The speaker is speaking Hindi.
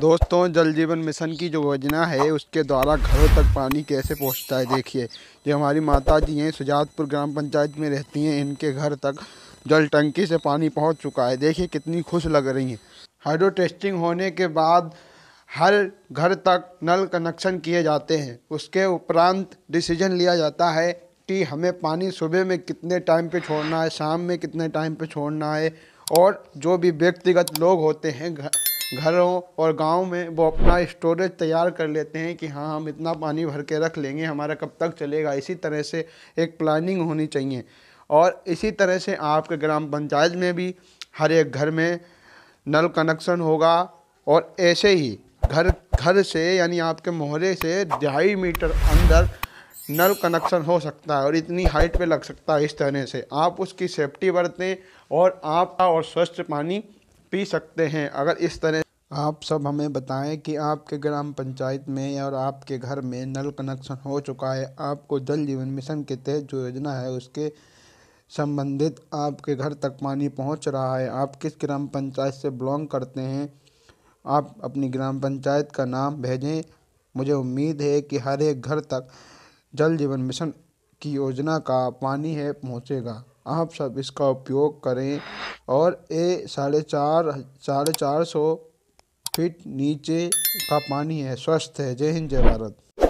दोस्तों जल जीवन मिशन की जो योजना है उसके द्वारा घरों तक पानी कैसे पहुंचता है देखिए जो हमारी माता जी हैं सुजातपुर ग्राम पंचायत में रहती हैं इनके घर तक जल टंकी से पानी पहुंच चुका है देखिए कितनी खुश लग रही हैं हाइड्रो टेस्टिंग होने के बाद हर घर तक नल कनेक्शन किए जाते हैं उसके उपरांत डिसीजन लिया जाता है कि हमें पानी सुबह में कितने टाइम पर छोड़ना है शाम में कितने टाइम पर छोड़ना है और जो भी व्यक्तिगत लोग होते हैं घर घरों और गांव में वो अपना स्टोरेज तैयार कर लेते हैं कि हाँ हम इतना पानी भर के रख लेंगे हमारा कब तक चलेगा इसी तरह से एक प्लानिंग होनी चाहिए और इसी तरह से आपके ग्राम पंचायत में भी हर एक घर में नल कनेक्शन होगा और ऐसे ही घर घर से यानी आपके मोहरे से ढाई मीटर अंदर नल कनेक्शन हो सकता है और इतनी हाइट पे लग सकता है इस तरह से आप उसकी सेफ्टी बरतें और आपका और स्वच्छ पानी पी सकते हैं अगर इस तरह आप सब हमें बताएं कि आपके ग्राम पंचायत में और आपके घर में नल कनेक्शन हो चुका है आपको जल जीवन मिशन के तहत जो योजना है उसके संबंधित आपके घर तक पानी पहुंच रहा है आप किस ग्राम पंचायत से बिलोंग करते हैं आप अपनी ग्राम पंचायत का नाम भेजें मुझे उम्मीद है कि हर एक घर तक जल जीवन मिशन की योजना का पानी है पहुँचेगा आप सब इसका उपयोग करें और ये साढ़े चार साढ़े चार सौ फीट नीचे का पानी है स्वस्थ है जय हिंद जय भारत